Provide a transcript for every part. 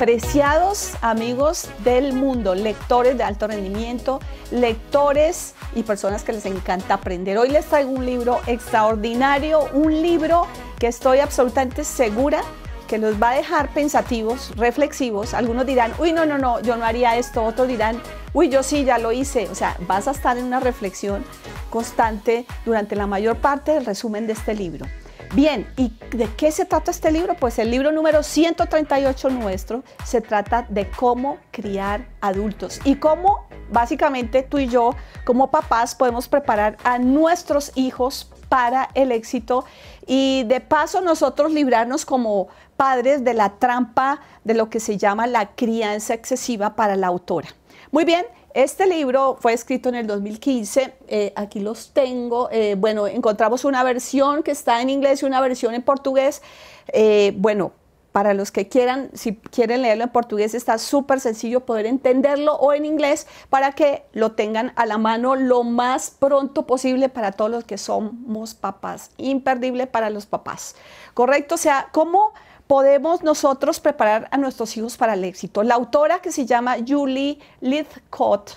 apreciados amigos del mundo, lectores de alto rendimiento, lectores y personas que les encanta aprender. Hoy les traigo un libro extraordinario, un libro que estoy absolutamente segura que los va a dejar pensativos, reflexivos. Algunos dirán, uy, no, no, no, yo no haría esto. Otros dirán, uy, yo sí, ya lo hice. O sea, vas a estar en una reflexión constante durante la mayor parte del resumen de este libro. Bien, ¿y de qué se trata este libro? Pues el libro número 138 nuestro se trata de cómo criar adultos y cómo básicamente tú y yo como papás podemos preparar a nuestros hijos para el éxito y de paso nosotros librarnos como padres de la trampa de lo que se llama la crianza excesiva para la autora. Muy bien, este libro fue escrito en el 2015, eh, aquí los tengo. Eh, bueno, encontramos una versión que está en inglés y una versión en portugués. Eh, bueno, para los que quieran, si quieren leerlo en portugués, está súper sencillo poder entenderlo o en inglés para que lo tengan a la mano lo más pronto posible para todos los que somos papás. Imperdible para los papás. ¿Correcto? O sea, ¿cómo? podemos nosotros preparar a nuestros hijos para el éxito. La autora que se llama Julie lithcott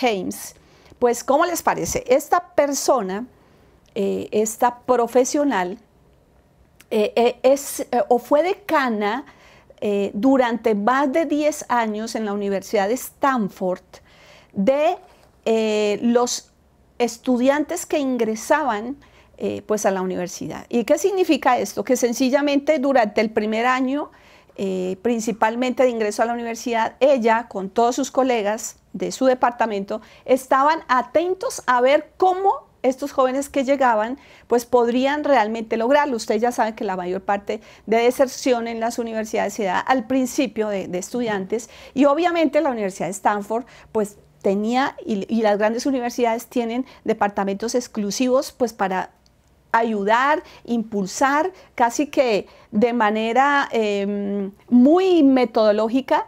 Hames, pues ¿cómo les parece? Esta persona, eh, esta profesional, eh, eh, es o fue decana durante más de 10 años en la Universidad de Stanford de los estudiantes que ingresaban eh, pues a la universidad. ¿Y qué significa esto? Que sencillamente durante el primer año, eh, principalmente de ingreso a la universidad, ella con todos sus colegas de su departamento estaban atentos a ver cómo estos jóvenes que llegaban, pues podrían realmente lograrlo. Ustedes ya saben que la mayor parte de deserción en las universidades se da al principio de, estudiantes y obviamente la Universidad de Stanford, pues tenía y las grandes universidades tienen departamentos exclusivos pues para ayudar, impulsar, casi que de manera em, muy metodológica,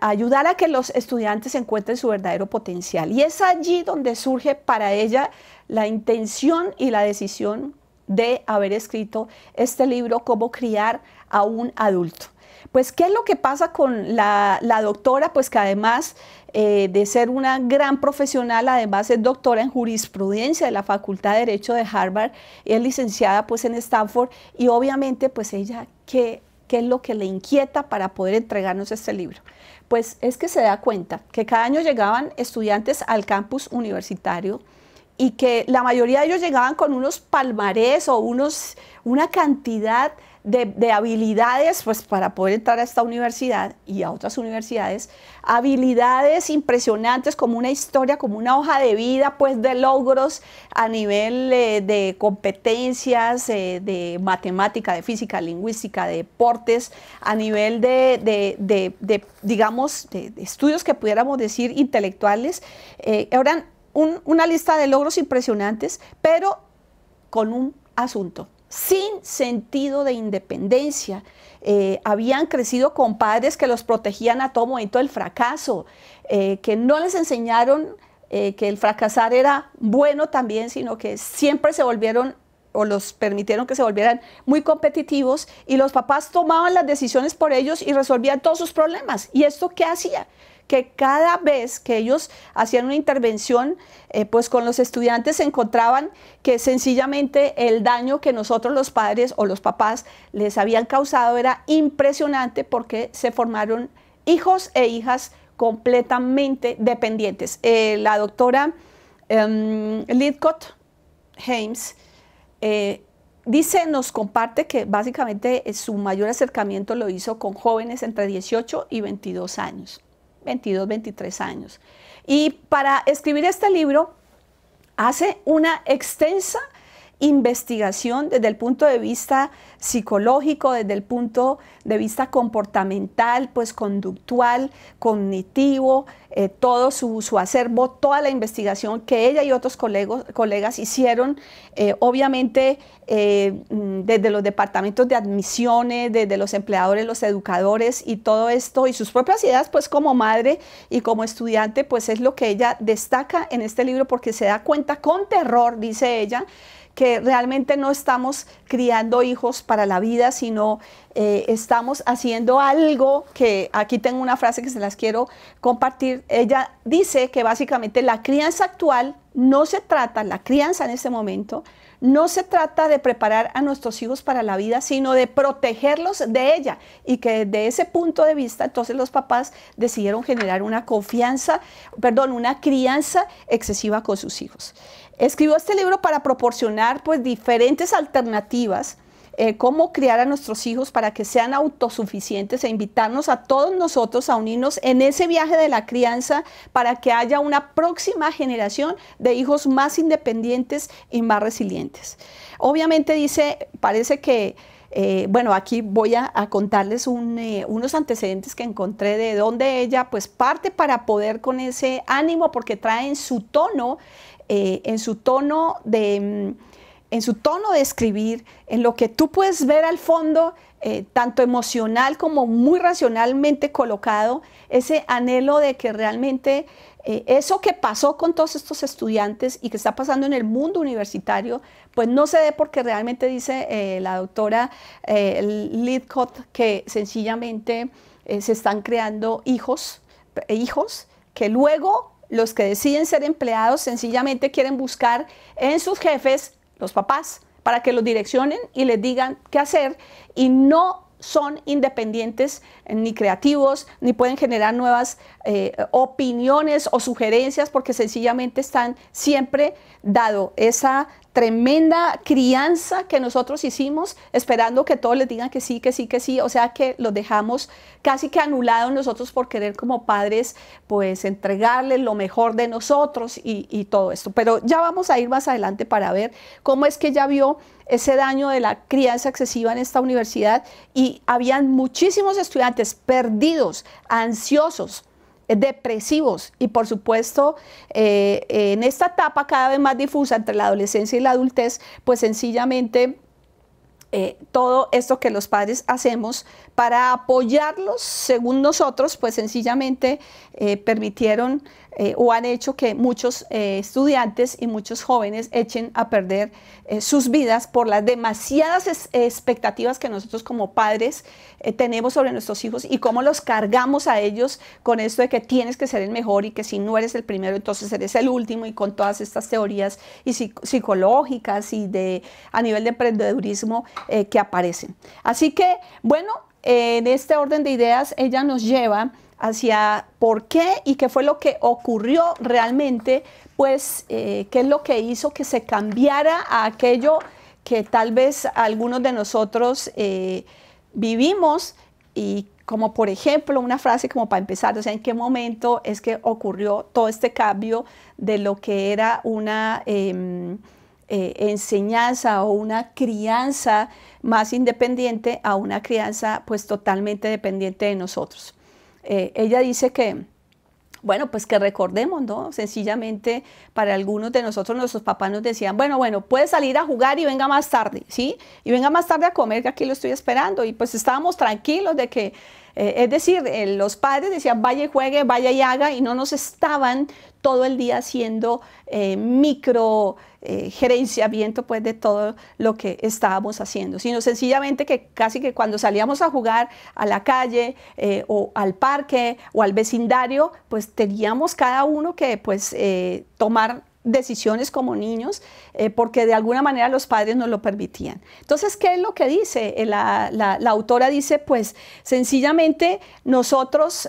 ayudar a que los estudiantes encuentren su verdadero potencial. Y es allí donde surge para ella la intención y la decisión de haber escrito este libro, Cómo criar a un adulto. Pues, ¿qué es lo que pasa con la doctora? Pues que además eh, de ser una gran profesional, además es doctora en jurisprudencia de la Facultad de Derecho de Harvard, es licenciada pues en Stanford y obviamente pues ella, ¿qué, ¿qué es lo que le inquieta para poder entregarnos este libro? Pues es que se da cuenta que cada año llegaban estudiantes al campus universitario, y que la mayoría de ellos llegaban con unos palmarés o unos, una cantidad de, habilidades pues, para poder entrar a esta universidad y a otras universidades, habilidades impresionantes como una historia, como una hoja de vida pues, de logros a nivel eh, de competencias, eh, de matemática, de física, lingüística, de deportes, a nivel de, digamos, de, estudios que pudiéramos decir intelectuales. eran eh, una lista de logros impresionantes, pero con un asunto sin sentido de independencia. Eh, habían crecido con padres que los protegían a todo momento del fracaso, eh, que no les enseñaron eh, que el fracasar era bueno también, sino que siempre se volvieron o los permitieron que se volvieran muy competitivos y los papás tomaban las decisiones por ellos y resolvían todos sus problemas. ¿Y esto qué hacía? que cada vez que ellos hacían una intervención, eh, pues con los estudiantes se encontraban que sencillamente el daño que nosotros los padres o los papás les habían causado era impresionante porque se formaron hijos e hijas completamente dependientes. Eh, la doctora em, Lidcott James eh, dice, nos comparte que básicamente su mayor acercamiento lo hizo con jóvenes entre 18 y 22 años. 22, 23 años. Y para escribir este libro hace una extensa investigación desde el punto de vista psicológico, desde el punto de vista comportamental, pues conductual, cognitivo, eh, todo su, acervo, toda la investigación que ella y otros colegas hicieron, eh, obviamente eh, mm, desde los departamentos de admisiones, desde los empleadores, los educadores y todo esto, y sus propias ideas, pues como madre y como estudiante, pues es lo que ella destaca en este libro porque se da cuenta con terror, dice ella, que realmente no estamos criando hijos para la vida, sino eh, estamos haciendo algo que aquí tengo una frase que se las quiero compartir. Ella dice que básicamente la crianza actual no se trata, la crianza en este momento, no se trata de preparar a nuestros hijos para la vida, sino de protegerlos de ella. Y que desde ese punto de vista, entonces los papás decidieron generar una confianza, perdón, una crianza excesiva con sus hijos. Escribió este libro para proporcionar pues diferentes alternativas eh, cómo criar a nuestros hijos para que sean autosuficientes e invitarnos a todos nosotros a unirnos en ese viaje de la crianza para que haya una próxima generación de hijos más independientes y más resilientes. Obviamente dice, parece que... Eh, bueno, aquí voy a, contarles eh, unos antecedentes que encontré de donde ella pues parte para poder con ese ánimo porque trae en su tono eh, en su tono de... Mm, en su tono de escribir, en lo que tú puedes ver al fondo, eh, tanto emocional como muy racionalmente colocado, ese anhelo de que realmente eh, eso que pasó con todos estos estudiantes y que está pasando en el mundo universitario, pues no se dé porque realmente dice la doctora Lidcott que sencillamente se están creando hijos, hijos que luego los que deciden ser empleados sencillamente quieren buscar en sus jefes, los papás, para que los direccionen y les digan qué hacer y no son independientes ni creativos, ni pueden generar nuevas eh, opiniones o sugerencias porque sencillamente están siempre dado esa tremenda crianza que nosotros hicimos esperando que todos les digan que sí, que sí, que sí, o sea que los dejamos casi que anulados nosotros por querer como padres pues entregarle lo mejor de nosotros y, y todo esto. Pero ya vamos a ir más adelante para ver cómo es que ya vio ese daño de la crianza excesiva en esta universidad y habían muchísimos estudiantes perdidos, ansiosos, depresivos y por supuesto eh, en esta etapa cada vez más difusa entre la adolescencia y la adultez, pues sencillamente eh, todo esto que los padres hacemos para apoyarlos, según nosotros, pues sencillamente eh, permitieron eh, o han hecho que muchos eh, estudiantes y muchos jóvenes echen a perder eh, sus vidas por las demasiadas expectativas que nosotros como padres tenemos sobre nuestros hijos y cómo los cargamos a ellos con esto de que tienes que ser el mejor y que si no eres el primero entonces eres el último y con todas estas teorías y psicológicas y de a nivel de emprendedurismo que aparecen. Así que bueno, en este orden de ideas ella nos lleva hacia por qué y qué fue lo que ocurrió realmente, pues eh, qué es lo que hizo que se cambiara a aquello que tal vez algunos de nosotros eh, vivimos y como por ejemplo una frase como para empezar, o sea, en qué momento es que ocurrió todo este cambio de lo que era una em, eh, enseñanza o una crianza más independiente a una crianza pues totalmente dependiente de nosotros. Eh, ella dice que, bueno, pues que recordemos, ¿no? Sencillamente, para algunos de nosotros, nuestros papás nos decían, bueno, bueno, puede salir a jugar y venga más tarde, ¿sí? Y venga más tarde a comer, que aquí lo estoy esperando. Y pues estábamos tranquilos de que, eh, es decir, eh, los padres decían, vaya y juegue, vaya y haga, y no nos estaban todo el día haciendo micro eh, gerenciamiento pues de todo lo que estábamos haciendo, sino sencillamente que casi que cuando salíamos a jugar a la calle eh, o al parque o al vecindario, pues teníamos cada uno que pues eh, tomar decisiones como niños, porque de alguna manera los padres nos lo permitían. Entonces, ¿qué es lo que dice? La, autora dice, pues sencillamente nosotros,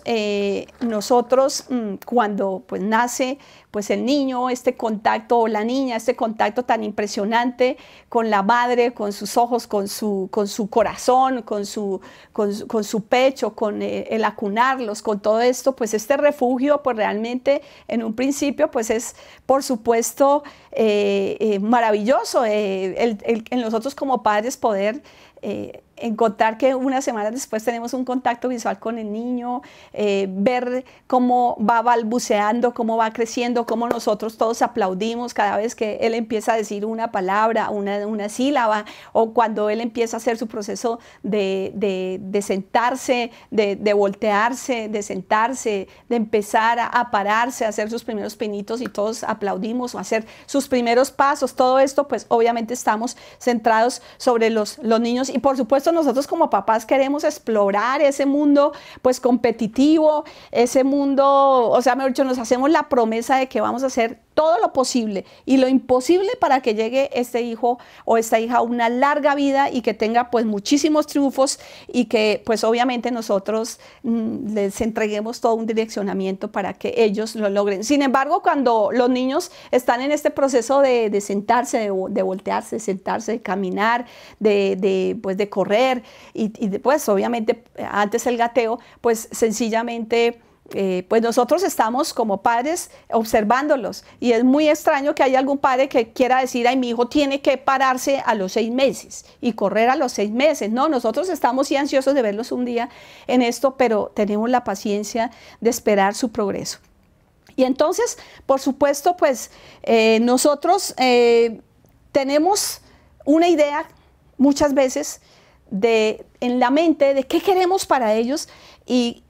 nosotros mm, cuando pues, nace pues el niño, este contacto o la niña, este contacto tan impresionante con la madre, con sus ojos, con su, con su corazón, con su, con, pecho, con eh, el acunarlos, con todo esto, pues este refugio, pues realmente en un principio, pues es por supuesto eh, eh, maravilloso en nosotros como padres poder encontrar que una semana después tenemos un contacto visual con el niño, eh, ver cómo va balbuceando, cómo va creciendo, cómo nosotros todos aplaudimos cada vez que él empieza a decir una palabra, una, una sílaba, o cuando él empieza a hacer su proceso de, sentarse, de, voltearse, de sentarse, de empezar a, a, pararse, a hacer sus primeros pinitos y todos aplaudimos, o hacer sus primeros pasos, todo esto, pues obviamente estamos centrados sobre los, los niños y por supuesto nosotros como papás queremos explorar ese mundo pues competitivo, ese mundo, o sea, mejor dicho, nos hacemos la promesa de que vamos a ser todo lo posible y lo imposible para que llegue este hijo o esta hija a una larga vida y que tenga pues muchísimos triunfos y que pues obviamente nosotros mm, les entreguemos todo un direccionamiento para que ellos lo logren. Sin embargo, cuando los niños están en este proceso de, sentarse, de, voltearse, sentarse, de caminar, de, pues de correr y, después, pues, obviamente antes el gateo, pues sencillamente eh, pues nosotros estamos como padres observándolos y es muy extraño que haya algún padre que quiera decir, ay, mi hijo tiene que pararse a los seis meses y correr a los seis meses. No, nosotros estamos ansiosos de verlos un día en esto, pero tenemos la paciencia de esperar su progreso. Y entonces, por supuesto, pues eh, nosotros eh, tenemos una idea muchas veces de, en la mente de qué queremos para ellos y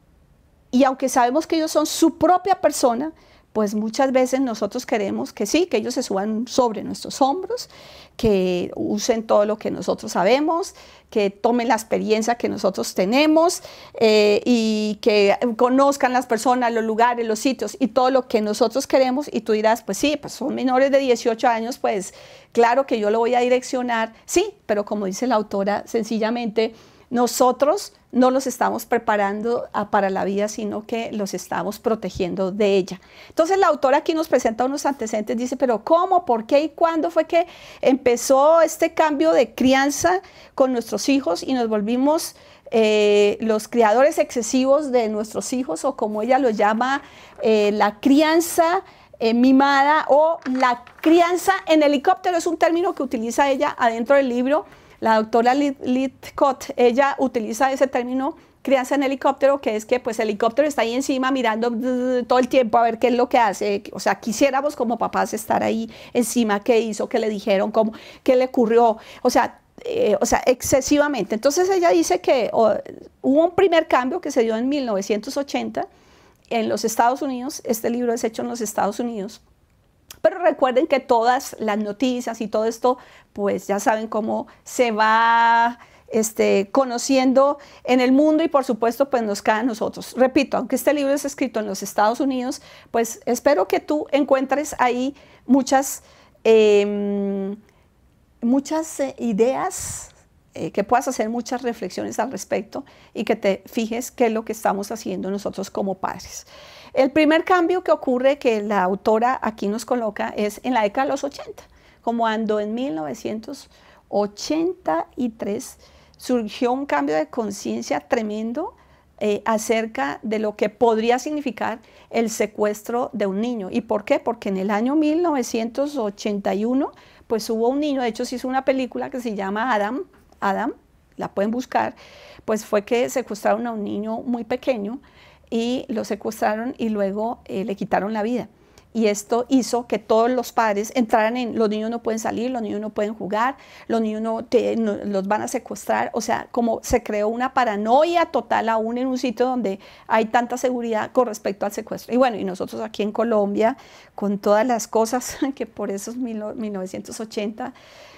y aunque sabemos que ellos son su propia persona, pues muchas veces nosotros queremos que sí, que ellos se suban sobre nuestros hombros, que usen todo lo que nosotros sabemos, que tomen la experiencia que nosotros tenemos eh, y que conozcan las personas, los lugares, los sitios y todo lo que nosotros queremos. Y tú dirás, pues sí, pues son menores de 18 años, pues claro que yo lo voy a direccionar, sí, pero como dice la autora, sencillamente nosotros no los estamos preparando ah, para la vida, sino que los estamos protegiendo de ella. Entonces la autora aquí nos presenta unos antecedentes, dice, pero ¿cómo? ¿Por qué y cuándo fue que empezó este cambio de crianza con nuestros hijos y nos volvimos eh, los criadores excesivos de nuestros hijos o como ella lo llama, eh, la crianza? Eh, mimada o la crianza en helicóptero es un término que utiliza ella adentro del libro la doctora Lidcott, ella utiliza ese término crianza en helicóptero, que es que pues el helicóptero está ahí encima mirando todo el tiempo a ver qué es lo que hace. O sea, quisiéramos como papás estar ahí encima, qué hizo, qué le dijeron, cómo, qué le ocurrió. O sea, eh, o sea, excesivamente. Entonces ella dice que hubo un primer cambio que se dio en 1980 en los Estados Unidos. Este libro es hecho en los Estados Unidos pero recuerden que todas las noticias y todo esto, pues ya saben cómo se va este, conociendo en el mundo y por supuesto pues nos cae a nosotros. Repito, aunque este libro es escrito en los Estados Unidos, pues espero que tú encuentres ahí muchas, em, muchas eh, ideas, eh, que puedas hacer muchas reflexiones al respecto y que te fijes qué es lo que estamos haciendo nosotros como padres. El primer cambio que ocurre que la autora aquí nos coloca es en la década de los 80, como cuando en 1983 surgió un cambio de conciencia tremendo eh, acerca de lo que podría significar el secuestro de un niño. ¿Y por qué? Porque en el año 1981, pues hubo un niño, de hecho se hizo una película que se llama Adam, Adam, la pueden buscar, pues fue que secuestraron a un niño muy pequeño y lo secuestraron y luego eh, le quitaron la vida. Y esto hizo que todos los padres entraran en, los niños no pueden salir, los niños no pueden jugar, los niños no, los van a secuestrar. O sea, como se creó una paranoia total aún en un sitio donde hay tanta seguridad con respecto al secuestro. Y bueno, y nosotros aquí en Colombia, con todas las cosas que por esos 1980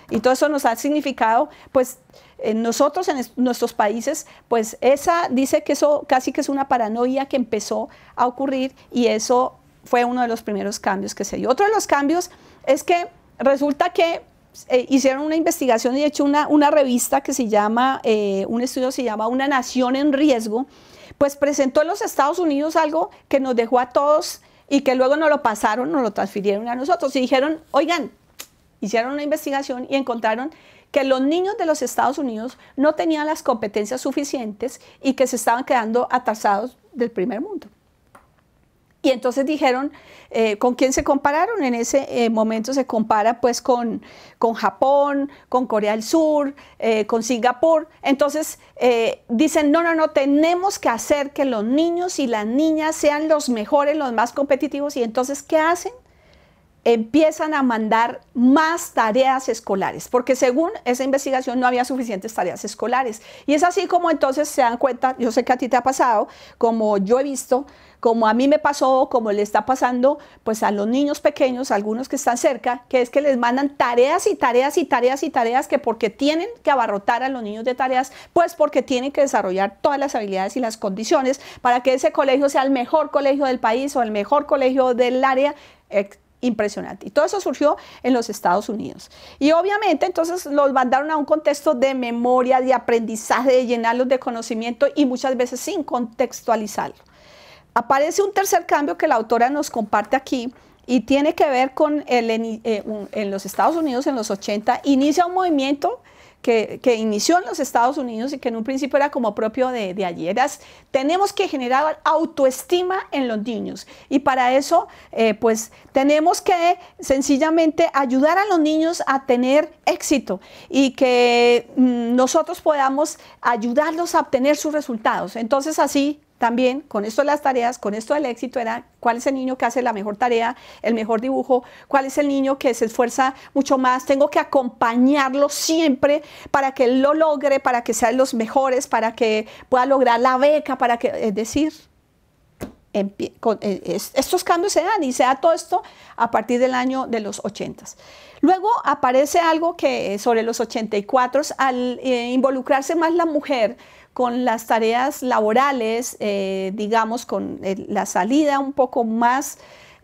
y todo eso nos ha significado, pues, en nosotros, en nuestros países, pues esa dice que eso casi que es una paranoia que empezó a ocurrir y eso fue uno de los primeros cambios que se dio. Otro de los cambios es que resulta que eh, hicieron una investigación y de hecho una, una revista que se llama, eh, un estudio se llama Una Nación en Riesgo, pues presentó en los Estados Unidos algo que nos dejó a todos y que luego nos lo pasaron, nos lo transfirieron a nosotros y dijeron, oigan, hicieron una investigación y encontraron que los niños de los Estados Unidos no tenían las competencias suficientes y que se estaban quedando atrasados del primer mundo. Y entonces dijeron, eh, ¿con quién se compararon? En ese eh, momento se compara pues con, Japón, con Corea del Sur, eh, con Singapur. Entonces dicen, no, no, no, tenemos que hacer que los niños y las niñas sean los mejores, los más competitivos. Y entonces, ¿qué hacen? empiezan a mandar más tareas escolares, porque según esa investigación no había suficientes tareas escolares. Y es así como entonces se dan cuenta, yo sé que a ti te ha pasado, como yo he visto, como a mí me pasó, como le está pasando pues a los niños pequeños, algunos que están cerca, que es que les mandan tareas y tareas y tareas y tareas que porque tienen que abarrotar a los niños de tareas, pues porque tienen que desarrollar todas las habilidades y las condiciones para que ese colegio sea el mejor colegio del país o el mejor colegio del área, impresionante. Y todo eso surgió en los Estados Unidos. Y obviamente entonces los mandaron a un contexto de memoria, de aprendizaje, de llenarlos de conocimiento y muchas veces sin contextualizarlo. Aparece un tercer cambio que la autora nos comparte aquí y tiene que ver con eh, en los Estados Unidos en los 80, inicia un movimiento que, inició en los Estados Unidos y que en un principio era como propio de, de tenemos que generar autoestima en los niños y para eso eh, pues tenemos que sencillamente ayudar a los niños a tener éxito y que mm, nosotros podamos ayudarlos a obtener sus resultados. Entonces así también con esto de las tareas, con esto del éxito, era cuál es el niño que hace la mejor tarea, el mejor dibujo, cuál es el niño que se esfuerza mucho más. Tengo que acompañarlo siempre para que lo logre, para que sean los mejores, para que pueda lograr la beca, para que, es decir, eh, estos cambios se dan y se da todo esto a partir del año de los 80. Luego aparece algo que eh, sobre los 84 al eh, involucrarse más la mujer, con las tareas laborales, eh, digamos, con eh, la salida un poco más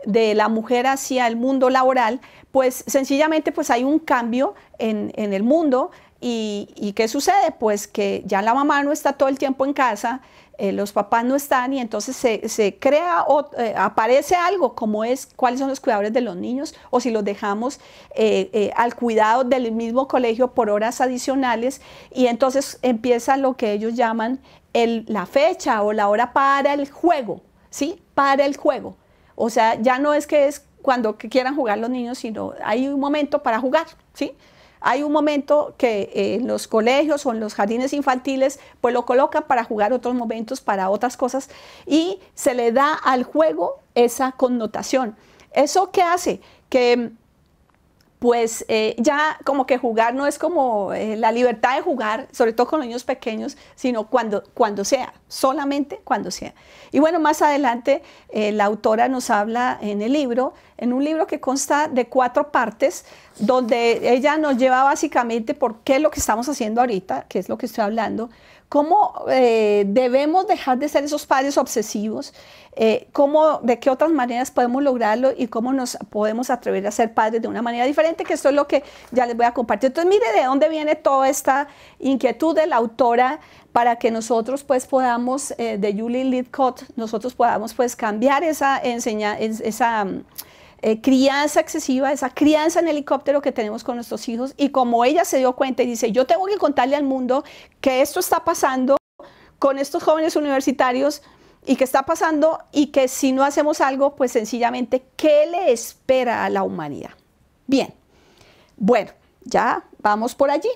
de la mujer hacia el mundo laboral, pues sencillamente pues hay un cambio en, en el mundo, ¿Y, qué sucede? Pues que ya la mamá no está todo el tiempo en casa, eh, los papás no están y entonces se, crea o eh, aparece algo como es cuáles son los cuidadores de los niños o si los dejamos eh, al cuidado del mismo colegio por horas adicionales y entonces empieza lo que ellos llaman la fecha o la hora para el juego, ¿sí? Para el juego. O sea, ya no es que es cuando quieran jugar los niños, sino hay un momento para jugar, ¿sí? Hay un momento que eh, en los colegios o en los jardines infantiles, pues lo colocan para jugar otros momentos, para otras cosas, y se le da al juego esa connotación. ¿Eso qué hace? Que mm, pues eh, ya como que jugar no es como eh, la libertad de jugar, sobre todo con los niños pequeños, sino cuando, cuando sea, solamente cuando sea. Y bueno, más adelante eh, la autora nos habla en el libro, en un libro que consta de cuatro partes, donde ella nos lleva básicamente por qué es lo que estamos haciendo ahorita, que es lo que estoy hablando, cómo eh, debemos dejar de ser esos padres obsesivos, eh, cómo, de qué otras maneras podemos lograrlo y cómo nos podemos atrever a ser padres de una manera diferente, que esto es lo que ya les voy a compartir. Entonces, mire de dónde viene toda esta inquietud de la autora para que nosotros pues podamos, eh, de Julie Lidcott, nosotros podamos pues cambiar esa enseñanza, esa mm, eh, crianza excesiva, esa crianza en helicóptero que tenemos con nuestros hijos. Y como ella se dio cuenta y dice, yo tengo que contarle al mundo que esto está pasando con estos jóvenes universitarios y que está pasando y que si no hacemos algo, pues sencillamente, ¿qué le espera a la humanidad? Bien, bueno, ya vamos por allí.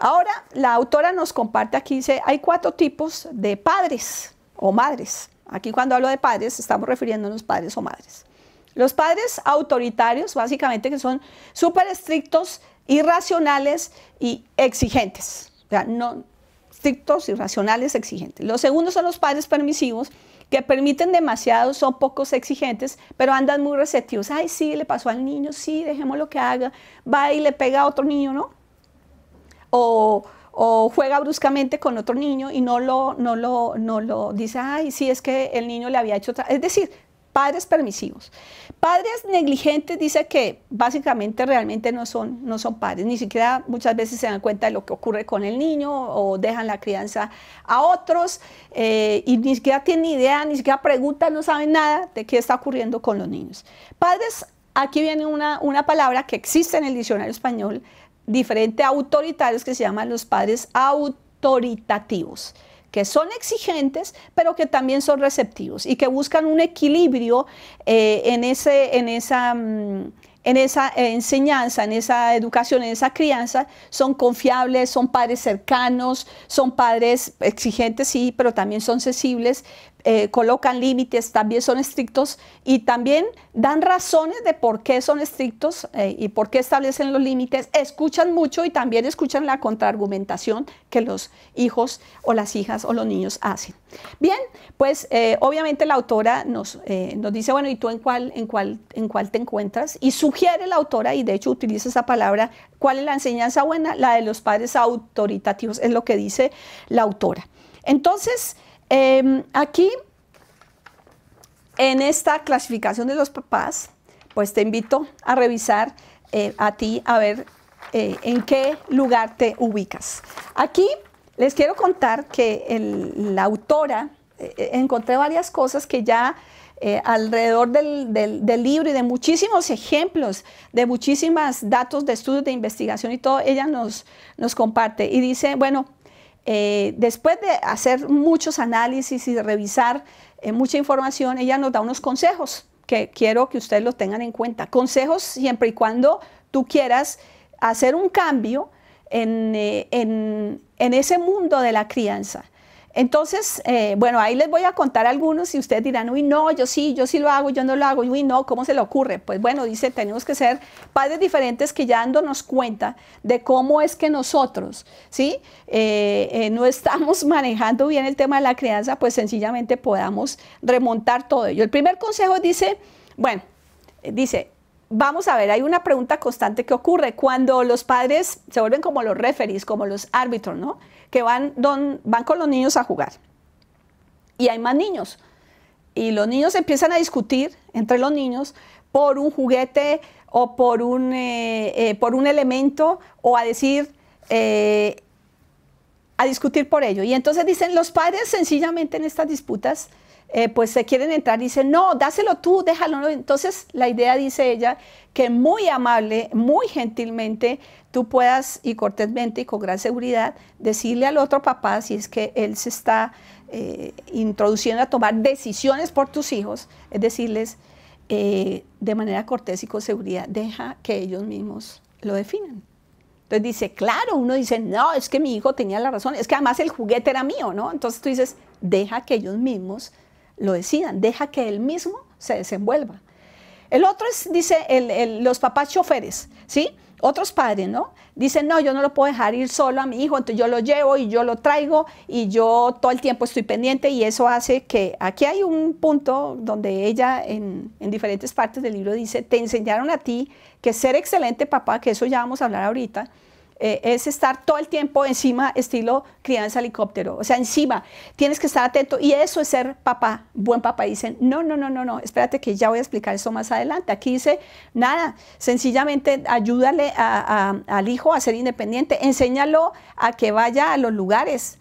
Ahora, la autora nos comparte aquí, dice, hay cuatro tipos de padres o madres. Aquí cuando hablo de padres, estamos refiriéndonos padres o madres. Los padres autoritarios, básicamente, que son súper estrictos, irracionales y exigentes. O sea, no, estrictos, irracionales, exigentes. Los segundos son los padres permisivos, que permiten demasiado, son pocos exigentes, pero andan muy receptivos. Ay, sí, le pasó al niño, sí, dejemos lo que haga. Va y le pega a otro niño, ¿no? O, juega bruscamente con otro niño y no lo, no lo, no lo dice, ay, sí, es que el niño le había hecho Es decir, Padres permisivos. Padres negligentes dice que básicamente realmente no son, no son padres, ni siquiera muchas veces se dan cuenta de lo que ocurre con el niño o dejan la crianza a otros eh, y ni siquiera tienen idea, ni siquiera preguntan, no saben nada de qué está ocurriendo con los niños. Padres, aquí viene una, una palabra que existe en el diccionario español diferente a autoritarios que se llaman los padres autoritativos que son exigentes, pero que también son receptivos y que buscan un equilibrio eh, en, esa... Mm, en esa eh, enseñanza, en esa educación, en esa crianza, son confiables, son padres cercanos, son padres exigentes, sí, pero también son sensibles, eh, colocan límites, también son estrictos y también dan razones de por qué son estrictos eh, y por qué establecen los límites, escuchan mucho y también escuchan la contraargumentación que los hijos o las hijas o los niños hacen. Bien, pues eh, obviamente la autora nos, nos dice, bueno, ¿y tú en cuál, en, cuál, en cuál te encuentras? Y sugiere la autora, y de hecho utiliza esa palabra, ¿cuál es la enseñanza buena? La de los padres autoritativos, es lo que dice la autora. Entonces, Em, aquí, en esta clasificación de los papás, pues te invito a revisar eh, a ti a ver eh, en qué lugar te ubicas. Aquí les quiero contar que la autora eh, encontré varias cosas que ya alrededor del, libro y de muchísimos ejemplos, de muchísimas datos de estudios de investigación y todo, ella nos comparte y dice, bueno, eh, después de hacer muchos análisis y revisar eh, mucha información, ella nos da unos consejos que quiero que ustedes los tengan en cuenta. Consejos siempre y cuando tú quieras hacer un cambio en eh, ese mundo de la crianza. Entonces, eh, bueno, ahí les voy a contar algunos y ustedes dirán, uy, no, yo sí, yo sí lo hago, yo no lo hago, uy, no, ¿cómo se le ocurre? Pues bueno, dice, tenemos que ser padres diferentes que ya dándonos cuenta de cómo es que nosotros, ¿sí? Eh, eh, no estamos manejando bien el tema de la crianza, pues sencillamente podamos remontar todo ello. El primer consejo dice, bueno, dice, vamos a ver, hay una pregunta constante que ocurre cuando los padres se vuelven como los referees, como los árbitros, ¿no? Que van, van con los niños a jugar. Y hay más niños. Y los niños empiezan a discutir entre los niños por un juguete o por un, eh, eh, por un elemento o a decir, eh, a discutir por ello. Y entonces dicen, los padres sencillamente en estas disputas eh, pues se quieren entrar y dicen, no, dáselo tú, déjalo. Entonces la idea, dice ella, que muy amable, muy gentilmente, tú puedas y cortésmente y con gran seguridad decirle al otro papá si es que él se está eh, introduciendo a tomar decisiones por tus hijos, es decirles eh, de manera cortés y con seguridad, deja que ellos mismos lo definan. Entonces dice, claro, uno dice, no, es que mi hijo tenía la razón, es que además el juguete era mío, ¿no? Entonces tú dices, deja que ellos mismos lo decidan, deja que él mismo se desenvuelva. El otro es, dice, los papás choferes, ¿sí? Otros padres, ¿no? Dicen, no, yo no lo puedo dejar ir solo a mi hijo, entonces yo lo llevo y yo lo traigo y yo todo el tiempo estoy pendiente y eso hace que, aquí hay un punto donde ella en, en diferentes partes del libro dice, te enseñaron a ti que ser excelente papá, que eso ya vamos a hablar ahorita, eh, es estar todo el tiempo encima, estilo crianza helicóptero, o sea, encima, tienes que estar atento y eso es ser papá, buen papá. dicen, no, no, no, no, no, espérate que ya voy a explicar eso más adelante. Aquí dice, nada, sencillamente ayúdale al hijo a ser independiente, enséñalo a que vaya a los lugares.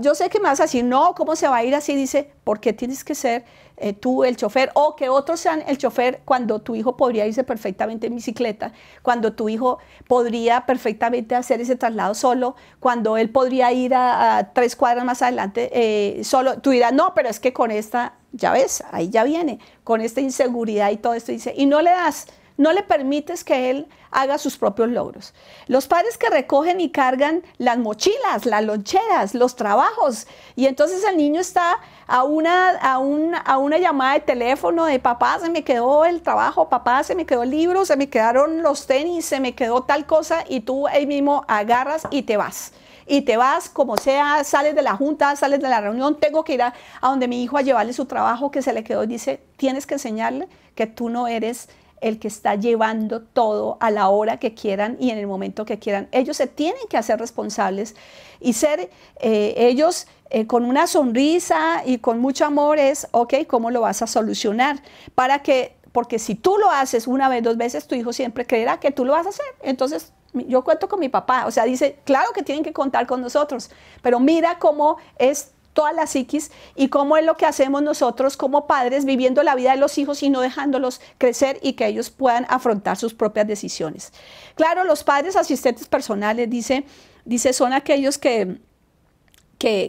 Yo sé que me vas a decir, no, ¿cómo se va a ir así? Dice, porque tienes que ser eh, tú, el chofer, o que otros sean el chofer cuando tu hijo podría irse perfectamente en bicicleta, cuando tu hijo podría perfectamente hacer ese traslado solo, cuando él podría ir a, tres cuadras más adelante eh, solo. Tú dirás, no, pero es que con esta, ya ves, ahí ya viene, con esta inseguridad y todo esto, dice, y no le das, no le permites que él haga sus propios logros. Los padres que recogen y cargan las mochilas, las loncheras, los trabajos, y entonces el niño está a una, a llamada de teléfono de papá, se me quedó el trabajo, papá, se me quedó el libro, se me quedaron los tenis, se me quedó tal cosa, y tú ahí mismo agarras y te vas y te vas como sea, sales de la junta, sales de la reunión, tengo que ir a, a, donde mi hijo a llevarle su trabajo que se le quedó. Dice, tienes que enseñarle que tú no eres el que está llevando todo a la hora que quieran y en el momento que quieran. Ellos se tienen que hacer responsables y ser eh, ellos eh, con una sonrisa y con mucho amor es, ok, ¿cómo lo vas a solucionar? Para que, porque si tú lo haces una vez, dos veces, tu hijo siempre creerá que tú lo vas a hacer. Entonces yo cuento con mi papá, o sea, dice, claro que tienen que contar con nosotros, pero mira cómo es toda la psiquis y cómo es lo que hacemos nosotros como padres viviendo la vida de los hijos y no dejándolos crecer y que ellos puedan afrontar sus propias decisiones. Claro, los padres asistentes personales, dice, dice son aquellos que,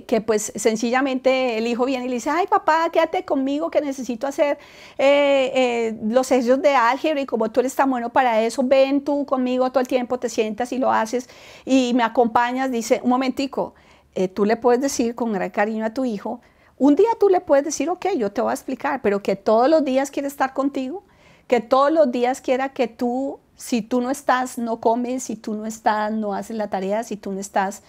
que, pues sencillamente el hijo viene y le dice, ay papá, quédate conmigo que necesito hacer eh, eh, los ejercicios de álgebra y como tú eres tan bueno para eso, ven tú conmigo todo el tiempo, te sientas y lo haces y me acompañas, dice, un momentico, eh, tú le puedes decir con gran cariño a tu hijo, un día tú le puedes decir, ok, yo te voy a explicar, pero que todos los días quiere estar contigo, que todos los días quiera que tú, si tú no estás, no comes, si tú no estás, no haces la tarea, si tú no estás.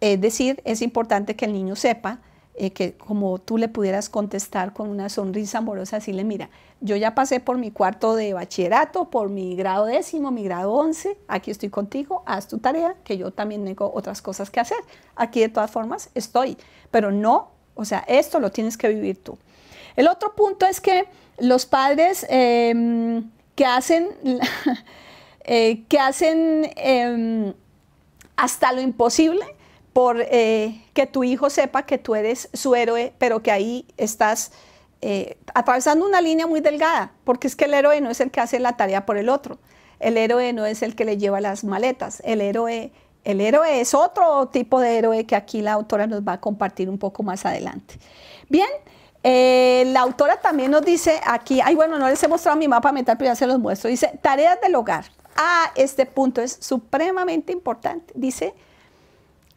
Es eh, decir, es importante que el niño sepa eh, que como tú le pudieras contestar con una sonrisa amorosa, decirle, mira, yo ya pasé por mi cuarto de bachillerato, por mi grado décimo, mi grado once, aquí estoy contigo, haz tu tarea, que yo también tengo otras cosas que hacer. Aquí de todas formas estoy, pero no, o sea, esto lo tienes que vivir tú. El otro punto es que los padres em, que hacen, eh, que hacen em, hasta lo imposible por eh, que tu hijo sepa que tú eres su héroe, pero que ahí estás eh, atravesando una línea muy delgada, porque es que el héroe no es el que hace la tarea por el otro, el héroe no es el que le lleva las maletas, el héroe, el héroe es otro tipo de héroe que aquí la autora nos va a compartir un poco más adelante. Bien, eh, la autora también nos dice aquí, ay bueno, no les he mostrado mi mapa mental, pero ya se los muestro, dice tareas del hogar. Ah, este punto es supremamente importante. Dice,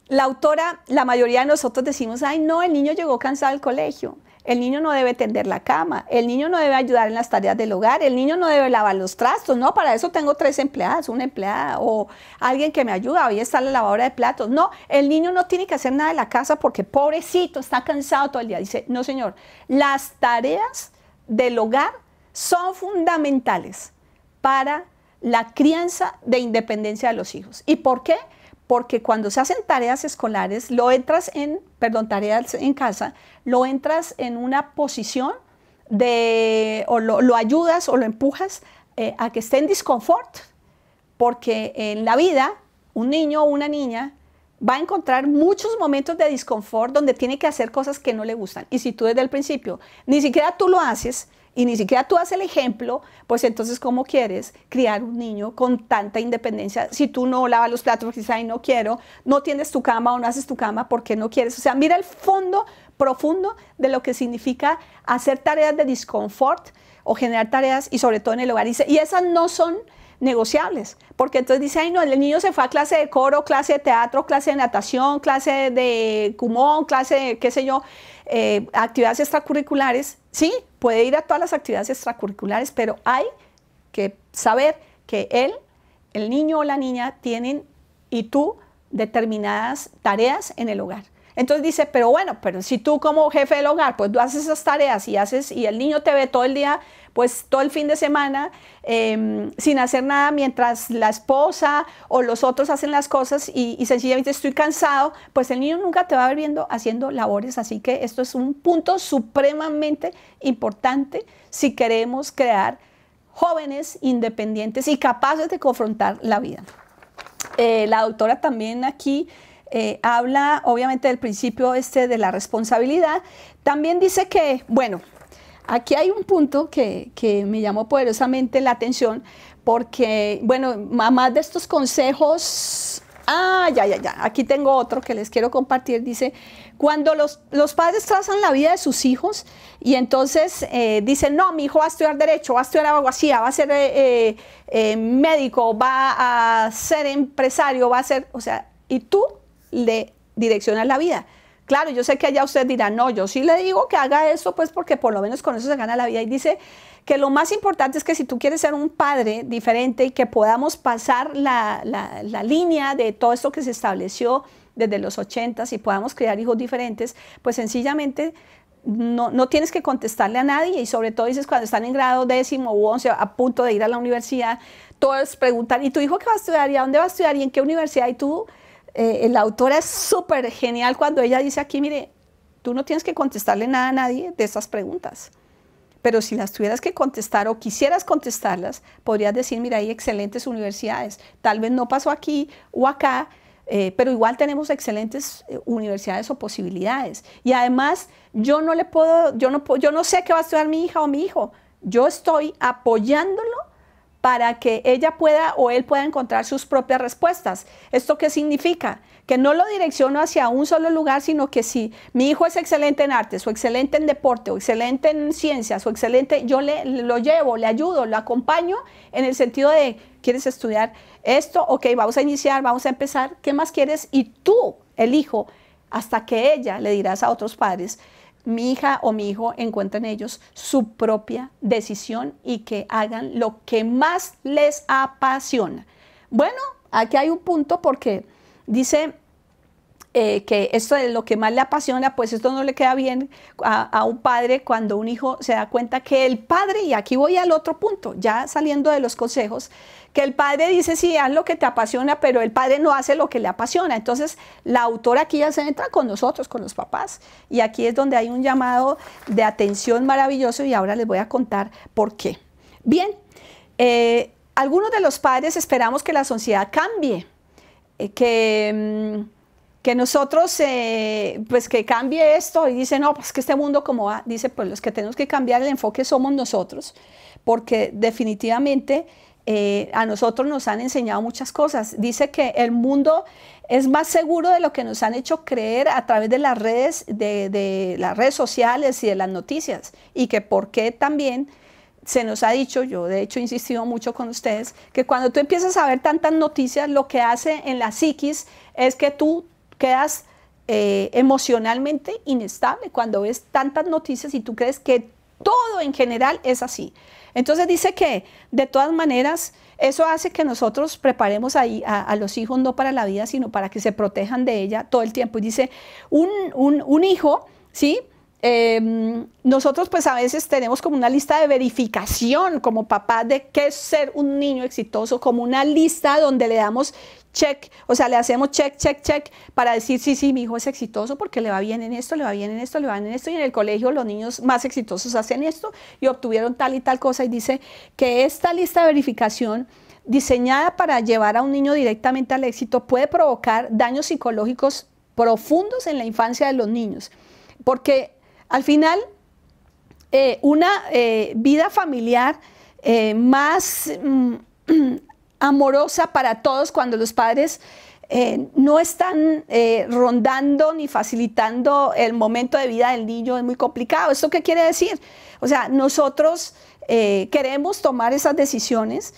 la autora, la mayoría de nosotros decimos, ay, no, el niño llegó cansado al colegio, el niño no debe tender la cama, el niño no debe ayudar en las tareas del hogar, el niño no debe lavar los trastos, no, para eso tengo tres empleadas, una empleada o alguien que me ayuda, hoy está la lavadora de platos, no, el niño no tiene que hacer nada de la casa porque pobrecito, está cansado todo el día. Dice, no señor, las tareas del hogar son fundamentales para la crianza de independencia de los hijos. ¿Y por qué? porque cuando se hacen tareas escolares, lo entras en, perdón, tareas en casa, lo entras en una posición de, o lo, ayudas o lo empujas eh, a que esté en disconfort, porque en la vida un niño o una niña va a encontrar muchos momentos de disconfort donde tiene que hacer cosas que no le gustan. Y si tú desde el principio ni siquiera tú lo haces, y ni siquiera tú haces el ejemplo, pues entonces ¿cómo quieres criar un niño con tanta independencia? Si tú no lavas los platos, dices, ay, no quiero, no tienes tu cama o no haces tu cama porque no quieres. O sea, mira el fondo profundo de lo que significa hacer tareas de disconfort o generar tareas y sobre todo en el hogar. Y esas no son negociables, porque entonces dice, ay no, el niño se fue a clase de coro, clase de teatro, clase de natación, clase de cumón, clase qué sé yo, eh, actividades extracurriculares, sí, puede ir a todas las actividades extracurriculares, pero hay que saber que él, el niño o la niña tienen y tú determinadas tareas en el hogar. Entonces dice, pero bueno, pero si tú como jefe del hogar, pues tú haces esas tareas y haces, y el niño te ve todo el día, pues todo el fin de semana, em, sin hacer nada, mientras la esposa o los otros hacen las cosas y, sencillamente estoy cansado, pues el niño nunca te va a ver viendo haciendo labores. Así que esto es un punto supremamente importante si queremos crear jóvenes independientes y capaces de confrontar la vida. Eh, la doctora también aquí eh, habla obviamente del principio este de la responsabilidad. También dice que, bueno, aquí hay un punto que, me llamó poderosamente la atención, porque, bueno, más de estos consejos Ah, ya, ya, ya. Aquí tengo otro que les quiero compartir. Dice, cuando los, los padres trazan la vida de sus hijos y entonces eh, dicen, no, mi hijo va a estudiar derecho, va a estudiar abogacía, va a ser eh, médico, va a ser empresario, va a ser, o sea, y tú le direcciona la vida. Claro, yo sé que allá usted dirá, no, yo sí le digo que haga eso, pues porque por lo menos con eso se gana la vida. Y dice que lo más importante es que si tú quieres ser un padre diferente y que podamos pasar la, línea de todo esto que se estableció desde los 80 y podamos crear hijos diferentes, pues sencillamente no, no, tienes que contestarle a nadie y sobre todo dices cuando están en grado décimo u once a punto de ir a la universidad, todos preguntan, ¿y tu hijo qué va a estudiar? ¿Y a dónde va a estudiar? ¿Y en qué universidad? Y tú eh, la autora es súper genial cuando ella dice aquí, mire, tú no tienes que contestarle nada a nadie de esas preguntas. Pero si las tuvieras que contestar o quisieras contestarlas, podrías decir, mira, hay excelentes universidades. Tal vez no pasó aquí o acá, eh, pero igual tenemos excelentes eh, universidades o posibilidades. Y además, yo no le puedo, yo no, yo no sé qué va a estudiar mi hija o mi hijo. Yo estoy apoyándolo para que ella pueda o él pueda encontrar sus propias respuestas. ¿Esto qué significa? Que no lo direcciono hacia un solo lugar, sino que si mi hijo es excelente en artes, o excelente en deporte, o excelente en ciencias, o excelente, yo le, lo llevo, le ayudo, lo acompaño en el sentido de, ¿quieres estudiar esto? Ok, vamos a iniciar, vamos a empezar, ¿qué más quieres? Y tú, el hijo, hasta que ella, le dirás a otros padres, mi hija o mi hijo encuentren ellos su propia decisión y que hagan lo que más les apasiona. Bueno, aquí hay un punto porque dice eh, que esto es lo que más le apasiona, pues esto no le queda bien a, un padre cuando un hijo se da cuenta que el padre, y aquí voy al otro punto, ya saliendo de los consejos, que el padre dice, sí, haz lo que te apasiona, pero el padre no hace lo que le apasiona. Entonces, la autora aquí ya se entra con nosotros, con los papás, y aquí es donde hay un llamado de atención maravilloso y ahora les voy a contar por qué. Bien, eh, algunos de los padres esperamos que la sociedad cambie, eh, que... Mm, que nosotros, eh, pues que cambie esto y dice, no, pues que este mundo como va, dice, pues los que tenemos que cambiar el enfoque somos nosotros, porque definitivamente eh, a nosotros nos han enseñado muchas cosas. Dice que el mundo es más seguro de lo que nos han hecho creer a través de las redes, de, las redes sociales y de las noticias, y que por qué también se nos ha dicho, yo de hecho he insistido mucho con ustedes, que cuando tú empiezas a ver tantas noticias, lo que hace en la psiquis es que tú quedas eh, emocionalmente inestable cuando ves tantas noticias y tú crees que todo en general es así. Entonces dice que de todas maneras eso hace que nosotros preparemos a, los hijos no para la vida, sino para que se protejan de ella todo el tiempo. Y dice, un, hijo, ¿sí? Em, nosotros pues a veces tenemos como una lista de verificación como papá de qué es ser un niño exitoso, como una lista donde le damos check, o sea, le hacemos check, check, check para decir, sí, sí, mi hijo es exitoso porque le va bien en esto, le va bien en esto, le va bien en esto, y en el colegio los niños más exitosos hacen esto y obtuvieron tal y tal cosa, y dice que esta lista de verificación diseñada para llevar a un niño directamente al éxito puede provocar daños psicológicos profundos en la infancia de los niños, porque al final eh, una eh, vida familiar eh, más... Mm, amorosa para todos cuando los padres eh, no están eh, rondando ni facilitando el momento de vida del niño es muy complicado. ¿Esto qué quiere decir? O sea, nosotros eh, queremos tomar esas decisiones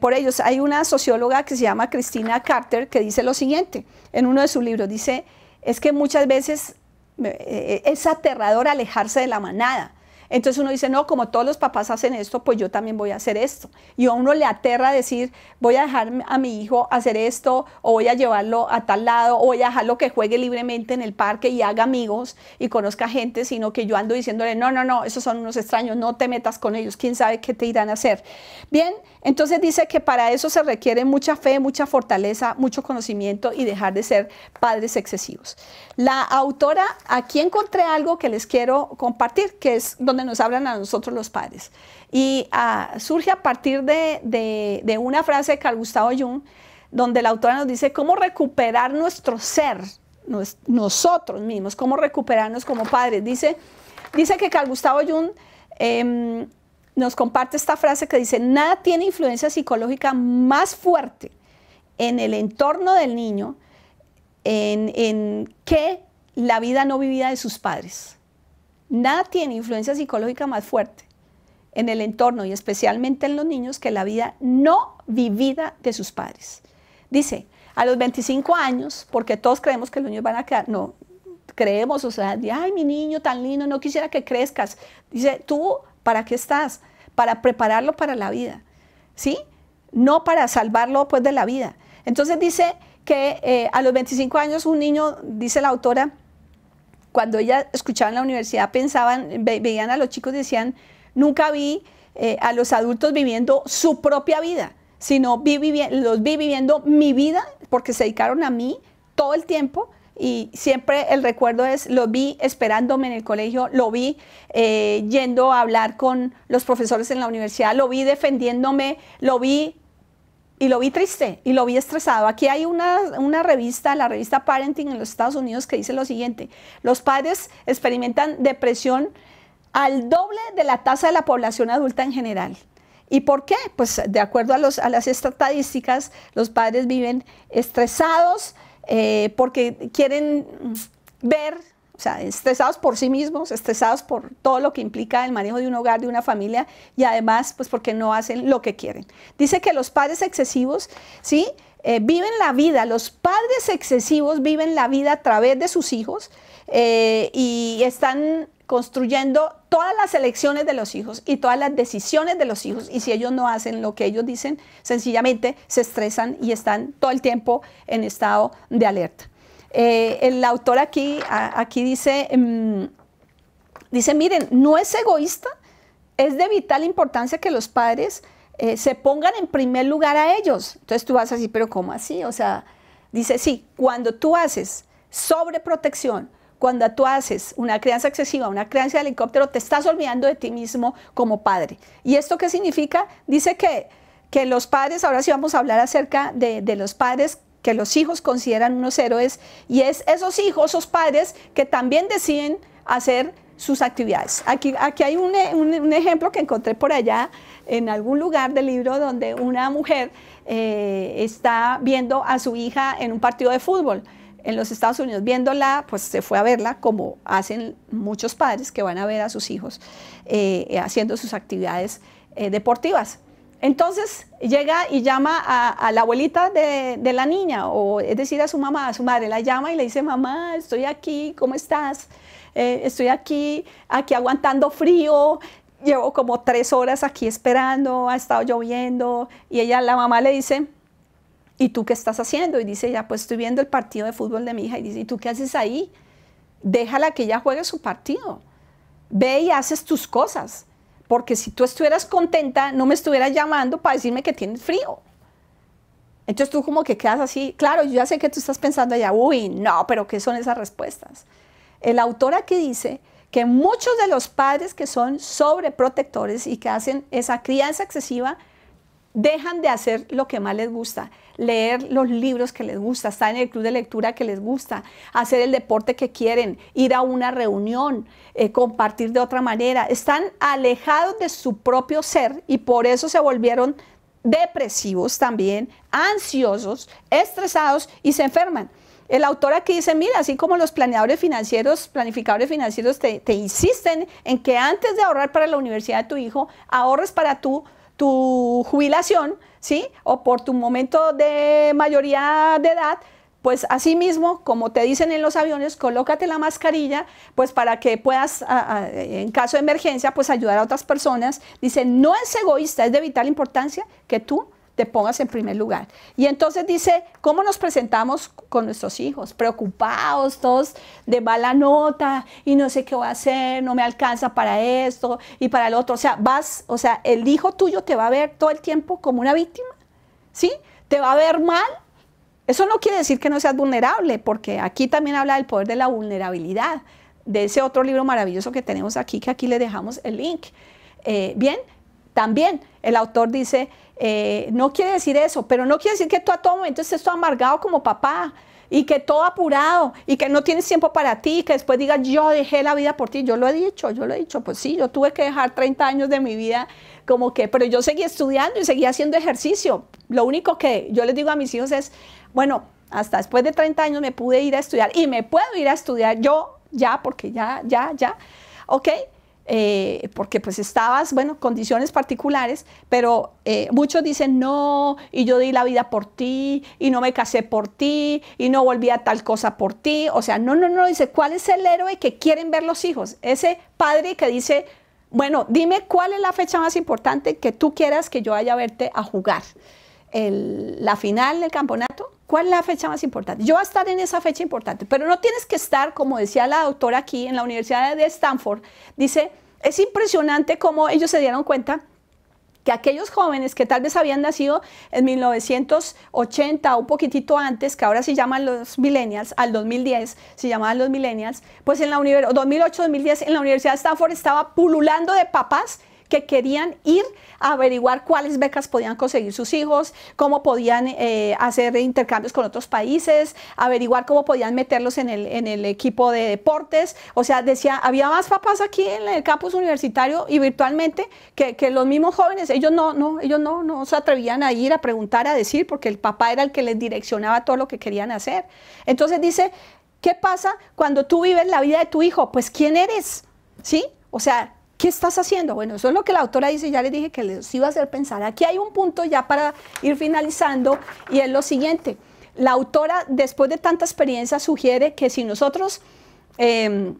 por ellos. Hay una socióloga que se llama Cristina Carter que dice lo siguiente en uno de sus libros. Dice, es que muchas veces es aterrador alejarse de la manada entonces uno dice, no, como todos los papás hacen esto, pues yo también voy a hacer esto. Y a uno le aterra decir, voy a dejar a mi hijo hacer esto, o voy a llevarlo a tal lado, o voy a dejarlo que juegue libremente en el parque y haga amigos y conozca gente, sino que yo ando diciéndole, no, no, no, esos son unos extraños, no te metas con ellos, quién sabe qué te irán a hacer. Bien, entonces dice que para eso se requiere mucha fe, mucha fortaleza, mucho conocimiento y dejar de ser padres excesivos. La autora, aquí encontré algo que les quiero compartir, que es donde nos hablan a nosotros los padres. Y ah, surge a partir de, una frase de Carl Gustavo Jung, donde la autora nos dice cómo recuperar nuestro ser, nosotros mismos, cómo recuperarnos como padres. Dice, dice que Carl Gustavo Jung... Em, nos comparte esta frase que dice, nada tiene influencia psicológica más fuerte en el entorno del niño en, que la vida no vivida de sus padres. Nada tiene influencia psicológica más fuerte en el entorno y especialmente en los niños que la vida no vivida de sus padres. Dice, a los 25 años, porque todos creemos que los niños van a quedar, no, creemos, o sea, ay, mi niño tan lindo, no quisiera que crezcas. Dice, tú, ¿para qué estás? para prepararlo para la vida, ¿sí? No para salvarlo pues de la vida. Entonces dice que eh, a los 25 años un niño, dice la autora, cuando ella escuchaba en la universidad, pensaban, veían a los chicos decían, nunca vi eh, a los adultos viviendo su propia vida, sino vi, los vi viviendo mi vida porque se dedicaron a mí todo el tiempo y siempre el recuerdo es, lo vi esperándome en el colegio, lo vi eh, yendo a hablar con los profesores en la universidad, lo vi defendiéndome, lo vi y lo vi triste y lo vi estresado. Aquí hay una, revista, la revista Parenting en los Estados Unidos, que dice lo siguiente, los padres experimentan depresión al doble de la tasa de la población adulta en general. ¿Y por qué? Pues de acuerdo a, los, a las estadísticas, los padres viven estresados, eh, porque quieren ver, o sea, estresados por sí mismos, estresados por todo lo que implica el manejo de un hogar, de una familia, y además, pues porque no hacen lo que quieren. Dice que los padres excesivos, ¿sí? Eh, viven la vida, los padres excesivos viven la vida a través de sus hijos eh, y están construyendo todas las elecciones de los hijos y todas las decisiones de los hijos. Y si ellos no hacen lo que ellos dicen, sencillamente se estresan y están todo el tiempo en estado de alerta. Eh, el autor aquí, aquí dice, em, dice, miren, no es egoísta, es de vital importancia que los padres eh, se pongan en primer lugar a ellos. Entonces tú vas así, pero ¿cómo así? O sea, dice, sí, cuando tú haces sobreprotección, cuando tú haces una crianza excesiva, una crianza de helicóptero, te estás olvidando de ti mismo como padre. ¿Y esto qué significa? Dice que, los padres, ahora sí vamos a hablar acerca de, los padres que los hijos consideran unos héroes, y es esos hijos, esos padres que también deciden hacer sus actividades. Aquí, aquí hay un, ejemplo que encontré por allá en algún lugar del libro donde una mujer eh, está viendo a su hija en un partido de fútbol en los Estados Unidos viéndola, pues se fue a verla como hacen muchos padres que van a ver a sus hijos eh, eh, haciendo sus actividades eh, deportivas. Entonces llega y llama a, la abuelita de, la niña, o es decir, a su mamá, a su madre, la llama y le dice, mamá, estoy aquí, ¿cómo estás? estoy aquí, aquí aguantando frío, llevo como tres horas aquí esperando, ha estado lloviendo, y ella, la mamá le dice, ¿y tú qué estás haciendo? Y dice ya pues estoy viendo el partido de fútbol de mi hija. Y dice, ¿y tú qué haces ahí? Déjala que ella juegue su partido. Ve y haces tus cosas. Porque si tú estuvieras contenta, no me estuvieras llamando para decirme que tienes frío. Entonces tú como que quedas así, claro, yo ya sé que tú estás pensando allá, uy, no, pero ¿qué son esas respuestas? El autor aquí dice que muchos de los padres que son sobreprotectores y que hacen esa crianza excesiva dejan de hacer lo que más les gusta, leer los libros que les gusta, estar en el club de lectura que les gusta, hacer el deporte que quieren, ir a una reunión, eh, compartir de otra manera. Están alejados de su propio ser y por eso se volvieron depresivos también, ansiosos, estresados y se enferman. El autor aquí dice, mira, así como los planeadores financieros, planificadores financieros te, te insisten en que antes de ahorrar para la universidad de tu hijo, ahorres para tú tu jubilación, ¿sí? O por tu momento de mayoría de edad, pues así mismo, como te dicen en los aviones, colócate la mascarilla, pues para que puedas, en caso de emergencia, pues ayudar a otras personas. Dice, no es egoísta, es de vital importancia que tú te pongas en primer lugar. Y entonces dice, ¿cómo nos presentamos con nuestros hijos? Preocupados, todos de mala nota y no sé qué voy a hacer, no me alcanza para esto y para el otro. O sea, vas, o sea, el hijo tuyo te va a ver todo el tiempo como una víctima, ¿sí? Te va a ver mal. Eso no quiere decir que no seas vulnerable, porque aquí también habla del poder de la vulnerabilidad, de ese otro libro maravilloso que tenemos aquí, que aquí le dejamos el link. Eh, bien, también el autor dice, eh, no quiere decir eso, pero no quiere decir que tú a todo momento estés todo amargado como papá y que todo apurado y que no tienes tiempo para ti que después digas yo dejé la vida por ti. Yo lo he dicho, yo lo he dicho, pues sí, yo tuve que dejar 30 años de mi vida como que, pero yo seguí estudiando y seguí haciendo ejercicio. Lo único que yo les digo a mis hijos es, bueno, hasta después de 30 años me pude ir a estudiar y me puedo ir a estudiar yo ya, porque ya, ya, ya, ¿ok? Eh, porque pues estabas, bueno, condiciones particulares, pero eh, muchos dicen, no, y yo di la vida por ti, y no me casé por ti, y no volví a tal cosa por ti. O sea, no, no, no, dice, ¿cuál es el héroe que quieren ver los hijos? Ese padre que dice, bueno, dime cuál es la fecha más importante que tú quieras que yo vaya a verte a jugar la final del campeonato, ¿cuál es la fecha más importante? Yo voy a estar en esa fecha importante, pero no tienes que estar, como decía la doctora aquí en la Universidad de Stanford, dice, es impresionante cómo ellos se dieron cuenta que aquellos jóvenes que tal vez habían nacido en 1980 o un poquitito antes, que ahora se llaman los millennials, al 2010 se llamaban los millennials, pues en la 2008-2010 en la Universidad de Stanford estaba pululando de papás que querían ir a averiguar cuáles becas podían conseguir sus hijos, cómo podían eh, hacer intercambios con otros países, averiguar cómo podían meterlos en el, en el equipo de deportes. O sea, decía, había más papás aquí en el campus universitario y virtualmente que, que los mismos jóvenes, ellos no, no, ellos no, no se atrevían a ir a preguntar, a decir, porque el papá era el que les direccionaba todo lo que querían hacer. Entonces dice, ¿qué pasa cuando tú vives la vida de tu hijo? Pues ¿quién eres? ¿Sí? O sea, ¿qué estás haciendo? Bueno, eso es lo que la autora dice, ya les dije que les iba a hacer pensar. Aquí hay un punto ya para ir finalizando y es lo siguiente. La autora, después de tanta experiencia, sugiere que si nosotros em,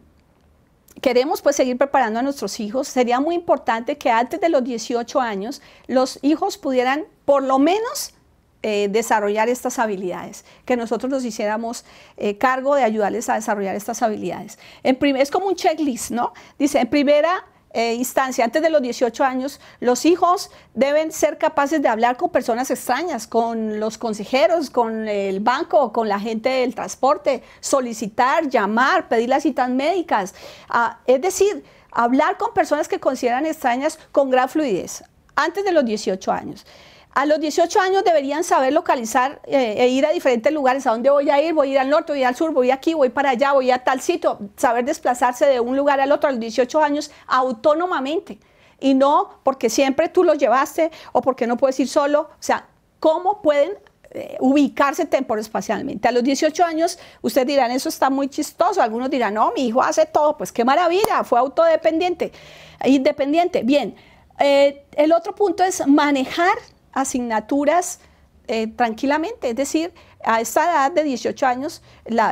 queremos pues seguir preparando a nuestros hijos, sería muy importante que antes de los 18 años los hijos pudieran por lo menos eh, desarrollar estas habilidades, que nosotros nos hiciéramos eh, cargo de ayudarles a desarrollar estas habilidades. es como un checklist, ¿no? Dice, en primera eh, instancia, antes de los 18 años, los hijos deben ser capaces de hablar con personas extrañas, con los consejeros, con el banco, con la gente del transporte, solicitar, llamar, pedir las citas médicas. Ah, es decir, hablar con personas que consideran extrañas con gran fluidez, antes de los 18 años. A los 18 años deberían saber localizar eh, e ir a diferentes lugares. ¿A dónde voy a ir? Voy a ir al norte, voy al sur, voy aquí, voy para allá, voy a tal sitio. Saber desplazarse de un lugar al otro a los 18 años autónomamente. Y no porque siempre tú lo llevaste o porque no puedes ir solo. O sea, ¿cómo pueden eh, ubicarse temporoespacialmente. A los 18 años, ustedes dirán, eso está muy chistoso. Algunos dirán, no, mi hijo hace todo. Pues qué maravilla, fue autodependiente, independiente. Bien, eh, el otro punto es manejar asignaturas eh, tranquilamente, es decir, a esta edad de 18 años,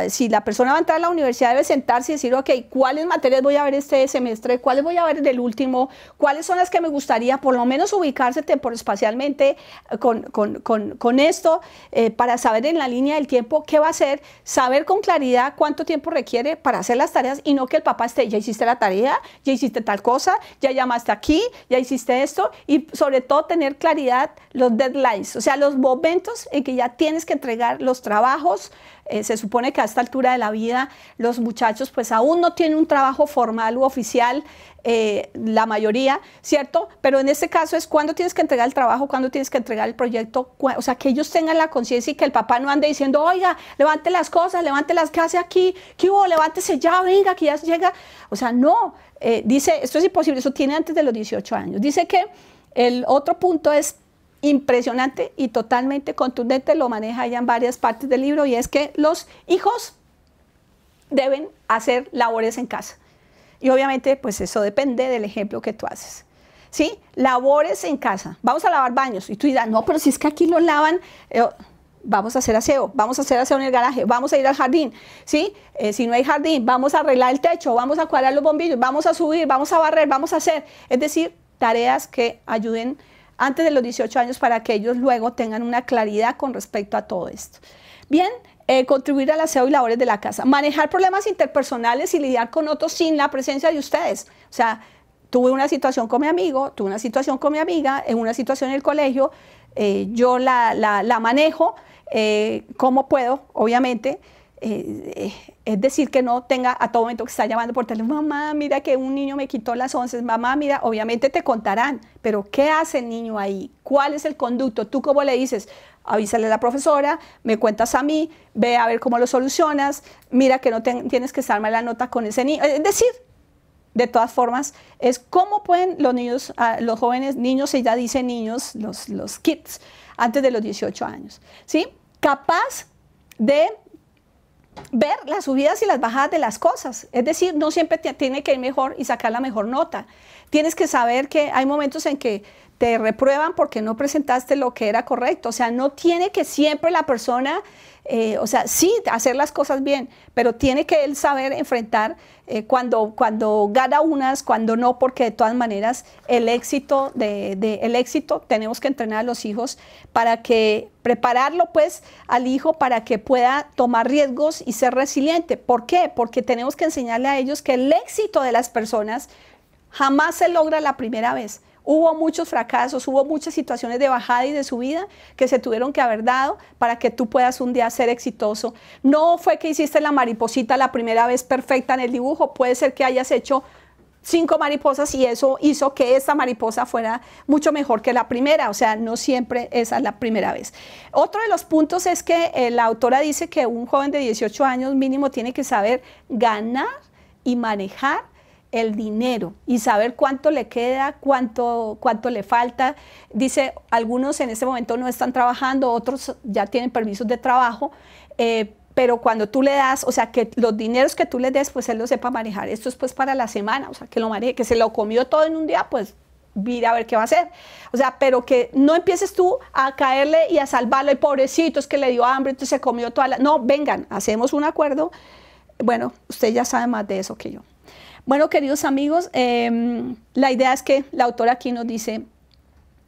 si la persona va a entrar a la universidad debe sentarse y decir, ok, ¿cuáles materias voy a ver este semestre? ¿Cuáles voy a ver del último? ¿Cuáles son las que me gustaría por lo menos ubicarse espacialmente con, con, con, esto eh, para saber en la línea del tiempo qué va a hacer, saber con claridad cuánto tiempo requiere para hacer las tareas y no que el papá esté, ya hiciste la tarea, ya hiciste tal cosa, ya llamaste aquí, ya hiciste esto y sobre todo tener claridad los deadlines, o sea, los momentos en que ya tienes que entregar los trabajos. Eh, se supone que a esta altura de la vida los muchachos pues aún no tienen un trabajo formal u oficial, eh, la mayoría, ¿cierto? Pero en este caso es cuándo tienes que entregar el trabajo, cuándo tienes que entregar el proyecto, o sea, que ellos tengan la conciencia y que el papá no ande diciendo, oiga, levante las cosas, levante las que hace aquí, que hubo, levántese ya, venga, que ya llega. O sea, no, eh, dice, esto es imposible, eso tiene antes de los 18 años. Dice que el otro punto es impresionante y totalmente contundente, lo maneja ya en varias partes del libro, y es que los hijos deben hacer labores en casa. Y obviamente, pues eso depende del ejemplo que tú haces. ¿Sí? Labores en casa. Vamos a lavar baños. Y tú dirás, no, pero si es que aquí lo lavan, eh, vamos a hacer aseo, vamos a hacer aseo en el garaje, vamos a ir al jardín. ¿Sí? Eh, si no hay jardín, vamos a arreglar el techo, vamos a cuadrar los bombillos, vamos a subir, vamos a barrer, vamos a hacer. Es decir, tareas que ayuden antes de los 18 años para que ellos luego tengan una claridad con respecto a todo esto. Bien, eh, contribuir al aseo y labores de la casa, manejar problemas interpersonales y lidiar con otros sin la presencia de ustedes. O sea, tuve una situación con mi amigo, tuve una situación con mi amiga, en una situación en el colegio, eh, yo la, manejo eh, como puedo, obviamente, eh, eh, es decir, que no tenga a todo momento que está llamando por teléfono, mamá, mira que un niño me quitó las once, mamá, mira, obviamente te contarán, pero ¿qué hace el niño ahí? ¿Cuál es el conducto? ¿Tú cómo le dices? Avísale a la profesora, me cuentas a mí, ve a ver cómo lo solucionas, mira que no tienes que estar mal la nota con ese niño. Es decir, de todas formas, es cómo pueden los niños, ah, los jóvenes, niños, ya dicen niños, los, los kids, antes de los 18 años, ¿sí? Capaz de ver las subidas y las bajadas de las cosas. Es decir, no siempre tiene que ir mejor y sacar la mejor nota. Tienes que saber que hay momentos en que te reprueban porque no presentaste lo que era correcto. O sea, no tiene que siempre la persona eh, o sea, sí, hacer las cosas bien, pero tiene que él saber enfrentar eh, cuando, cuando gana unas, cuando no, porque de todas maneras el éxito, de, el éxito tenemos que entrenar a los hijos para que prepararlo pues al hijo para que pueda tomar riesgos y ser resiliente. ¿Por qué? Porque tenemos que enseñarle a ellos que el éxito de las personas jamás se logra la primera vez. Hubo muchos fracasos, hubo muchas situaciones de bajada y de subida que se tuvieron que haber dado para que tú puedas un día ser exitoso. No fue que hiciste la mariposita la primera vez perfecta en el dibujo, puede ser que hayas hecho cinco mariposas y eso hizo que esta mariposa fuera mucho mejor que la primera, o sea, no siempre esa es la primera vez. Otro de los puntos es que eh, la autora dice que un joven de 18 años mínimo tiene que saber ganar y manejar el dinero y saber cuánto le queda, cuánto, cuánto le falta. Dice, algunos en este momento no están trabajando, otros ya tienen permisos de trabajo, eh, pero cuando tú le das, o sea, que los dineros que tú le des, pues él lo sepa manejar. Esto es pues para la semana, o sea, que lo maneje, que se lo comió todo en un día, pues mira a ver qué va a hacer. O sea, pero que no empieces tú a caerle y a salvarle, el pobrecito es que le dio hambre, entonces se comió toda la... No, vengan, hacemos un acuerdo. Bueno, usted ya sabe más de eso que yo. Bueno, queridos amigos, em, la idea es que la autora aquí nos dice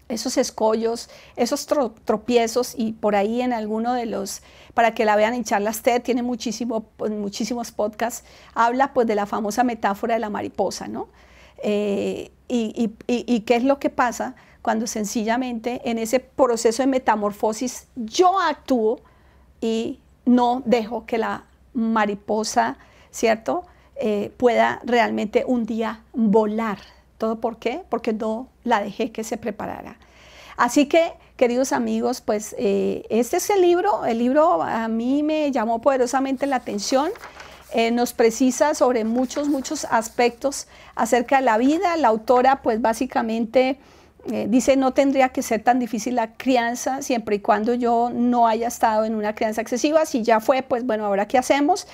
esos escollos, esos tropiezos y por ahí en alguno de los, para que la vean en charlas TED, tiene muchísimo, pues, muchísimos podcasts, habla pues de la famosa metáfora de la mariposa, ¿no? Eh, y qué es lo que pasa cuando sencillamente en ese proceso de metamorfosis yo actúo y no dejo que la mariposa, ¿cierto? Eh, pueda realmente un día volar. ¿Todo por qué? Porque no la dejé que se preparara. Así que, queridos amigos, pues eh, este es el libro. El libro a mí me llamó poderosamente la atención. Eh, nos precisa sobre muchos, muchos aspectos acerca de la vida. La autora, pues básicamente... dice, no tendría que ser tan difícil la crianza siempre y cuando yo no haya estado en una crianza excesiva. Si ya fue, pues bueno, ahora qué hacemos.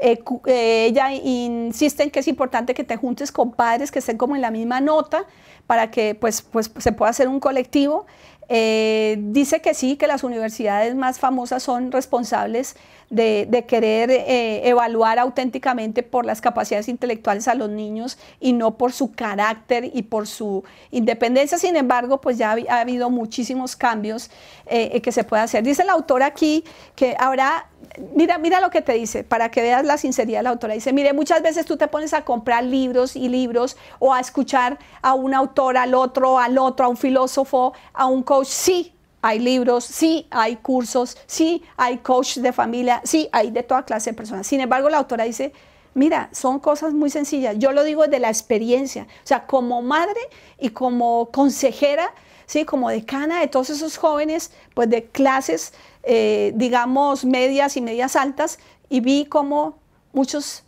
Eh, eh, ella insiste en que es importante que te juntes con padres que estén como en la misma nota para que pues, pues se pueda hacer un colectivo. Eh, dice que sí, que las universidades más famosas son responsables de, querer evaluar auténticamente por las capacidades intelectuales a los niños y no por su carácter y por su independencia. Sin embargo, pues ya ha, habido muchísimos cambios que se puede hacer. Dice la autora aquí que habrá mira, mira lo que te dice, para que veas la sinceridad de la autora. Dice, mire, muchas veces tú te pones a comprar libros y libros o a escuchar a un autor, al otro, al otro, a un filósofo, a un coach. Sí, hay libros, sí, hay cursos, sí, hay coach de familia, sí, hay de toda clase de personas. Sin embargo, la autora dice, mira, son cosas muy sencillas. Yo lo digo de la experiencia. O sea, como madre y como consejera, ¿sí? como decana de todos esos jóvenes, pues de clases eh, digamos, medias y medias altas y vi como muchos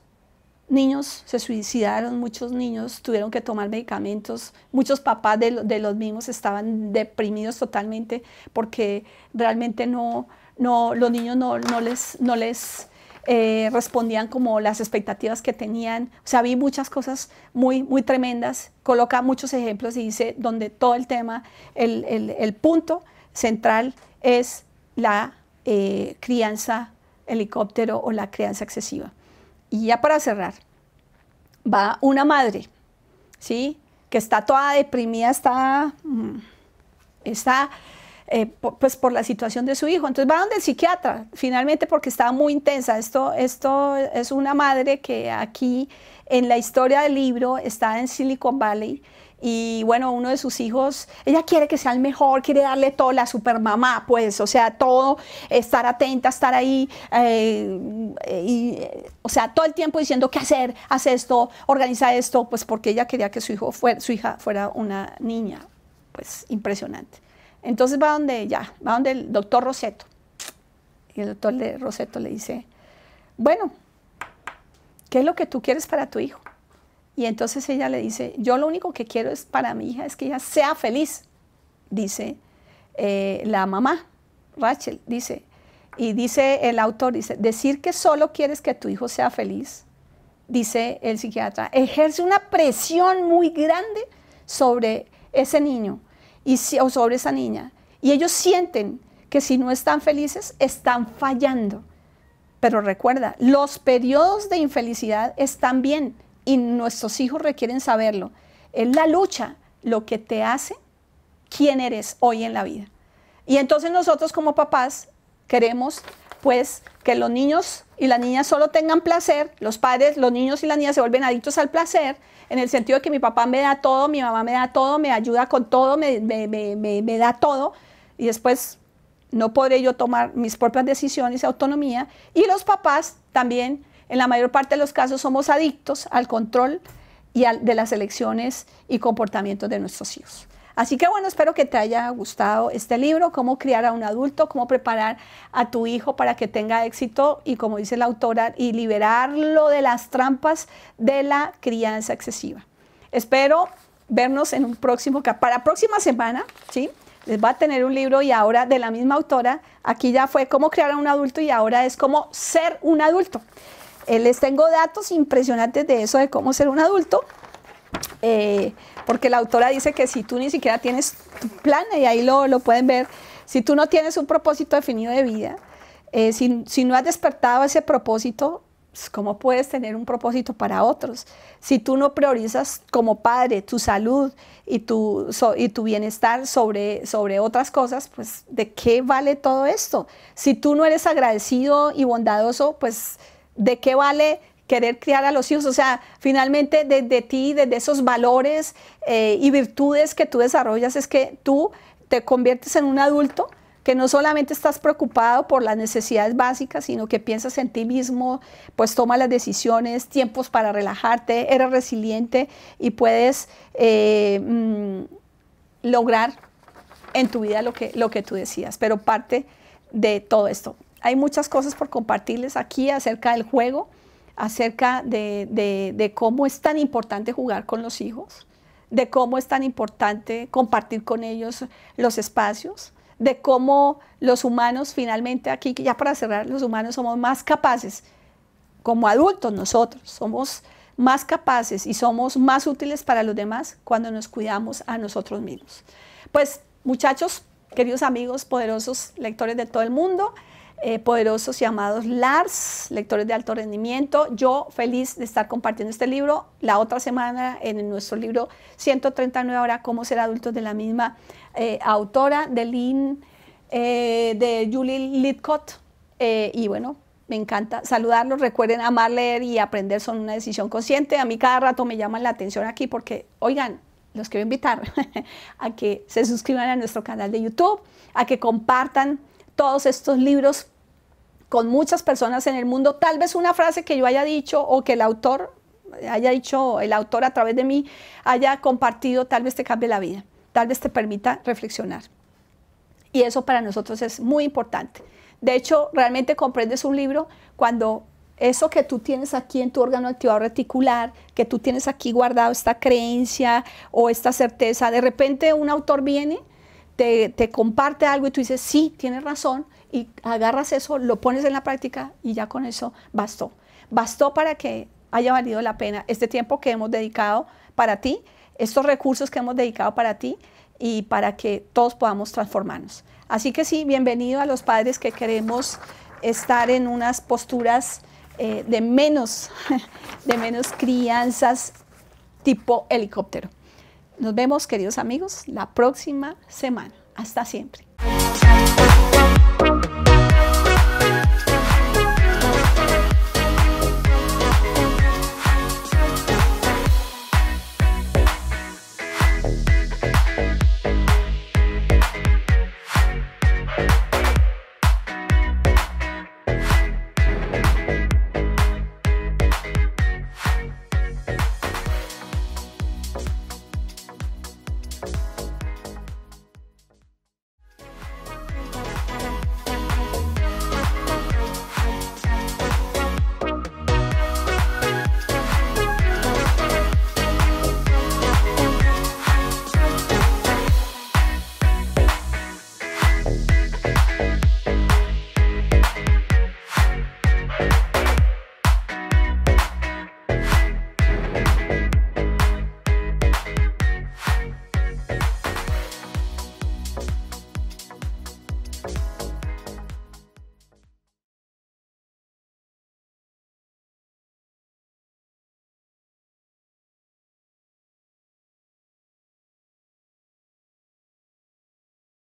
niños se suicidaron, muchos niños tuvieron que tomar medicamentos, muchos papás de, los mismos estaban deprimidos totalmente porque realmente no, no los niños no, les, no les eh, respondían como las expectativas que tenían. O sea, vi muchas cosas muy, muy tremendas. Coloca muchos ejemplos y dice donde todo el tema, el, el punto central es la eh, crianza helicóptero o la crianza excesiva. Y ya para cerrar, va una madre, ¿sí? Que está toda deprimida, está, mm, está eh, pues por la situación de su hijo. Entonces va donde el psiquiatra, finalmente porque estaba muy intensa. Esto, esto es una madre que aquí en la historia del libro está en Silicon Valley y bueno, uno de sus hijos, ella quiere que sea el mejor, quiere darle todo, la supermamá, pues, o sea, todo, estar atenta, estar ahí, eh, o sea, todo el tiempo diciendo qué hacer, hace esto, organiza esto, pues porque ella quería que su, hijo fuera, su hija fuera una niña, pues impresionante. Entonces va donde ya, va donde el doctor Roseto. Y el doctor Roseto le dice, bueno, ¿qué es lo que tú quieres para tu hijo? Y entonces ella le dice, yo lo único que quiero es para mi hija es que ella sea feliz, dice eh, la mamá, Rachel, dice. Y dice el autor, dice, decir que solo quieres que tu hijo sea feliz, dice el psiquiatra, ejerce una presión muy grande sobre ese niño y, o sobre esa niña. Y ellos sienten que si no están felices, están fallando. Pero recuerda, los periodos de infelicidad están bien y nuestros hijos requieren saberlo. Es la lucha lo que te hace quién eres hoy en la vida. Y entonces nosotros como papás queremos pues que los niños y las niñas solo tengan placer, los padres, los niños y las niñas se vuelven adictos al placer, en el sentido de que mi papá me da todo, mi mamá me da todo, me ayuda con todo, me, me da todo, y después no podré yo tomar mis propias decisiones, autonomía, y los papás también en la mayor parte de los casos somos adictos al control y de las elecciones y comportamientos de nuestros hijos. Así que bueno, espero que te haya gustado este libro, cómo criar a un adulto, cómo preparar a tu hijo para que tenga éxito y como dice la autora, y liberarlo de las trampas de la crianza excesiva. Espero vernos en un próximo, para próxima semana, ¿sí? Les va a tener un libro y ahora de la misma autora, aquí ya fue cómo crear a un adulto y ahora es cómo ser un adulto. Eh, les tengo datos impresionantes de eso, de cómo ser un adulto. Eh, porque la autora dice que si tú ni siquiera tienes tu plan, y ahí lo, lo pueden ver, si tú no tienes un propósito definido de vida, eh, si, no has despertado ese propósito, pues, ¿cómo puedes tener un propósito para otros? Si tú no priorizas como padre tu salud y tu, y tu bienestar sobre, sobre otras cosas, pues ¿de qué vale todo esto? Si tú no eres agradecido y bondadoso, pues ¿de qué vale querer criar a los hijos? O sea, finalmente desde ti, desde esos valores eh, y virtudes que tú desarrollas, es que tú te conviertes en un adulto que no solamente estás preocupado por las necesidades básicas, sino que piensas en ti mismo, pues toma las decisiones, tiempos para relajarte, eres resiliente y puedes eh, mm, lograr en tu vida lo que, lo que tú decías. Pero parte de todo esto hay muchas cosas por compartirles aquí acerca del juego, acerca de, cómo es tan importante jugar con los hijos, de cómo es tan importante compartir con ellos los espacios, de cómo los humanos finalmente aquí, ya para cerrar, los humanos somos más capaces, como adultos nosotros, somos más capaces y somos más útiles para los demás cuando nos cuidamos a nosotros mismos. Pues muchachos, queridos amigos, poderosos lectores de todo el mundo, poderosos eh, poderosos llamados LARS, lectores de alto rendimiento. Yo feliz de estar compartiendo este libro. La otra semana en nuestro libro 139 ahora cómo ser adultos de la misma eh, autora de Lynn, eh, de Julie Lidcott. y bueno, me encanta saludarlos. Recuerden amar, leer y aprender son una decisión consciente. A mí cada rato me llaman la atención aquí porque, oigan, los quiero invitar a que se suscriban a nuestro canal de YouTube, a que compartan todos estos libros con muchas personas en el mundo. Tal vez una frase que yo haya dicho o que el autor haya dicho, el autor a través de mí haya compartido, tal vez te cambie la vida, tal vez te permita reflexionar. Y eso para nosotros es muy importante. De hecho, realmente comprendes un libro cuando eso que tú tienes aquí en tu órgano activado reticular, que tú tienes aquí guardado esta creencia o esta certeza, de repente un autor viene, te, comparte algo y tú dices, sí, tienes razón, y agarras eso, lo pones en la práctica y ya con eso bastó. Bastó para que haya valido la pena este tiempo que hemos dedicado para ti, estos recursos que hemos dedicado para ti y para que todos podamos transformarnos. Así que sí, bienvenido a los padres que queremos estar en unas posturas eh, de menos, de menos crianzas tipo helicóptero. Nos vemos, queridos amigos, la próxima semana. Hasta siempre. Thank you.